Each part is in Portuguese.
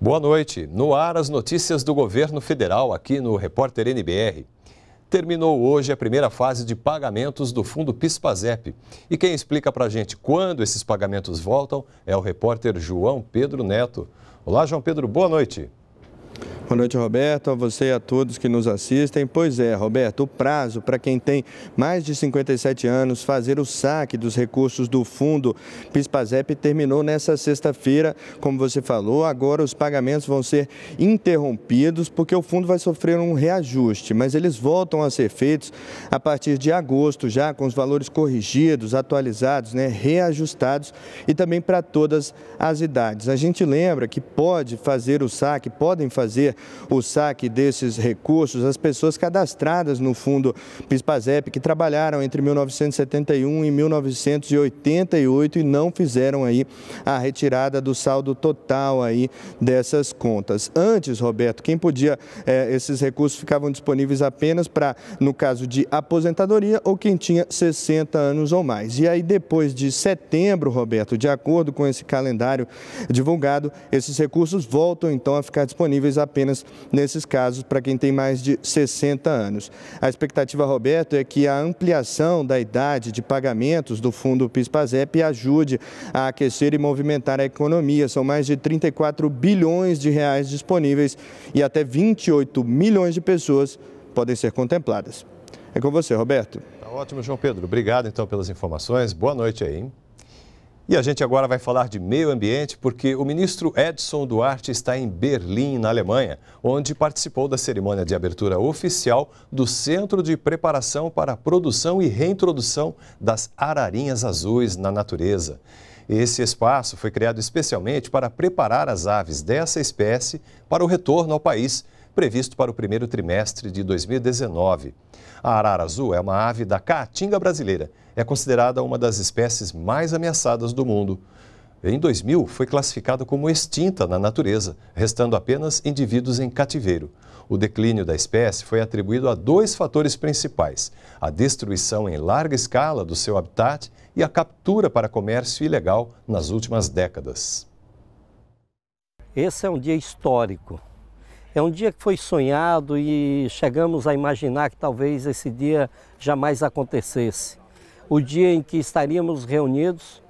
Boa noite. No ar, as notícias do governo federal aqui no Repórter NBR. Terminou hoje a primeira fase de pagamentos do fundo PISPAZEP. E quem explica para a gente quando esses pagamentos voltam é o repórter João Pedro Neto. Olá, João Pedro, boa noite. Boa noite, Roberto, a você e a todos que nos assistem. Pois é, Roberto, o prazo para quem tem mais de 57 anos fazer o saque dos recursos do fundo PISPAZEP terminou nessa sexta-feira, como você falou. Agora os pagamentos vão ser interrompidos porque o fundo vai sofrer um reajuste, mas eles voltam a ser feitos a partir de agosto, já com os valores corrigidos, atualizados, né, reajustados e também para todas as idades. A gente lembra que pode fazer o saque, podem fazer o saque desses recursos às pessoas cadastradas no fundo PISPAZEP, que trabalharam entre 1971 e 1988 e não fizeram aí a retirada do saldo total aí dessas contas. Antes, Roberto, quem podia, é, esses recursos ficavam disponíveis apenas para, no caso de aposentadoria ou quem tinha 60 anos ou mais. E aí, depois de setembro, Roberto, de acordo com esse calendário divulgado, esses recursos voltam então a ficar disponíveis apenas apenas nesses casos para quem tem mais de 60 anos. A expectativa, Roberto, é que a ampliação da idade de pagamentos do fundo PIS-PASEP ajude a aquecer e movimentar a economia. São mais de 34 bilhões de reais disponíveis e até 28 milhões de pessoas podem ser contempladas. É com você, Roberto. Tá ótimo, João Pedro. Obrigado então pelas informações. Boa noite aí. Hein? E a gente agora vai falar de meio ambiente porque o ministro Edson Duarte está em Berlim, na Alemanha, onde participou da cerimônia de abertura oficial do Centro de Preparação para a Produção e Reintrodução das Ararinhas Azuis na Natureza. Esse espaço foi criado especialmente para preparar as aves dessa espécie para o retorno ao país, previsto para o primeiro trimestre de 2019. A arara azul é uma ave da caatinga brasileira é considerada uma das espécies mais ameaçadas do mundo. Em 2000, foi classificada como extinta na natureza, restando apenas indivíduos em cativeiro. O declínio da espécie foi atribuído a dois fatores principais: a destruição em larga escala do seu habitat e a captura para comércio ilegal nas últimas décadas. Esse é um dia histórico. É um dia que foi sonhado e chegamos a imaginar que talvez esse dia jamais acontecesse o dia em que estaríamos reunidos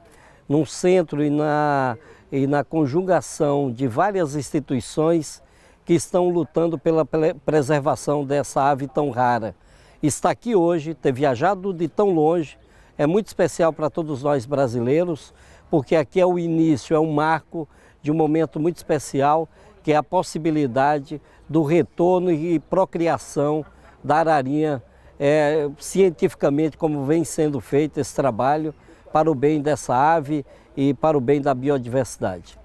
num centro e na, e na conjugação de várias instituições que estão lutando pela preservação dessa ave tão rara. Está aqui hoje, ter viajado de tão longe, é muito especial para todos nós brasileiros, porque aqui é o início, é um marco de um momento muito especial, que é a possibilidade do retorno e procriação da ararinha é, cientificamente como vem sendo feito esse trabalho para o bem dessa ave e para o bem da biodiversidade.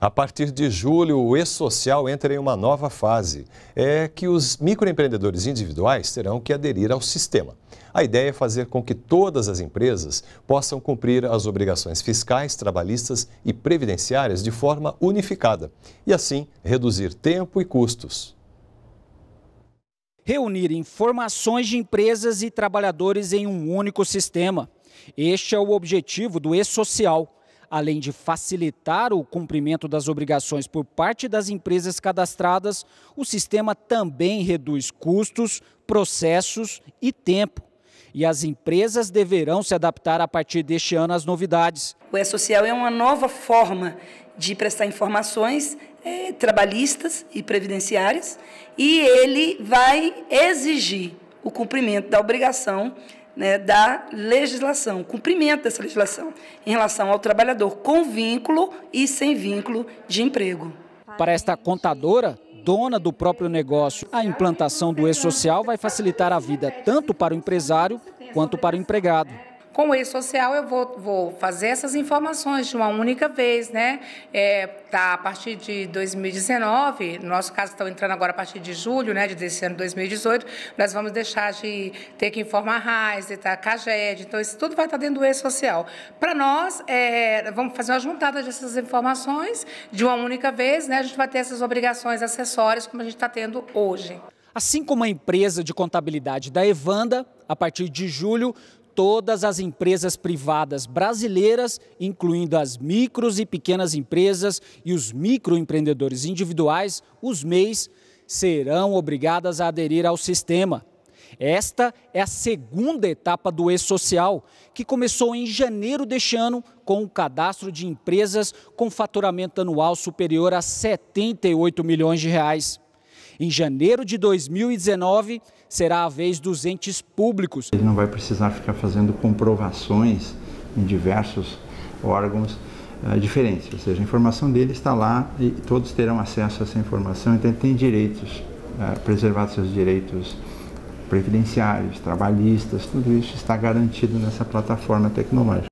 A partir de julho, o E-Social entra em uma nova fase. É que os microempreendedores individuais terão que aderir ao sistema. A ideia é fazer com que todas as empresas possam cumprir as obrigações fiscais, trabalhistas e previdenciárias de forma unificada e, assim, reduzir tempo e custos. Reunir informações de empresas e trabalhadores em um único sistema. Este é o objetivo do E-Social, além de facilitar o cumprimento das obrigações por parte das empresas cadastradas, o sistema também reduz custos, processos e tempo e as empresas deverão se adaptar a partir deste ano às novidades. O E-Social é uma nova forma de prestar informações é, trabalhistas e previdenciárias e ele vai exigir o cumprimento da obrigação né, da legislação, cumprimento dessa legislação em relação ao trabalhador com vínculo e sem vínculo de emprego. Para esta contadora, dona do próprio negócio, a implantação do E-Social vai facilitar a vida tanto para o empresário quanto para o empregado. Com o e-social eu vou, vou, fazer essas informações de uma única vez, né? É, tá, a partir de 2019, no nosso caso estão entrando agora a partir de julho, né? De desse ano 2018, nós vamos deixar de ter que informar a RAIS, a CAGED, então isso tudo vai estar tá dentro do e-social. Para nós, é, vamos fazer uma juntada dessas informações de uma única vez, né? A gente vai ter essas obrigações acessórias como a gente está tendo hoje. Assim como a empresa de contabilidade da Evanda, a partir de julho, todas as empresas privadas brasileiras, incluindo as micros e pequenas empresas e os microempreendedores individuais, os MEIs, serão obrigadas a aderir ao sistema. Esta é a segunda etapa do E-Social, que começou em janeiro deste ano com o cadastro de empresas com faturamento anual superior a 78 milhões de reais. Em janeiro de 2019, será a vez dos entes públicos. Ele não vai precisar ficar fazendo comprovações em diversos órgãos uh, diferentes, ou seja, a informação dele está lá e todos terão acesso a essa informação, então ele tem direitos, uh, eh, preservar seus direitos previdenciários, trabalhistas, tudo isso está garantido nessa plataforma tecnológica.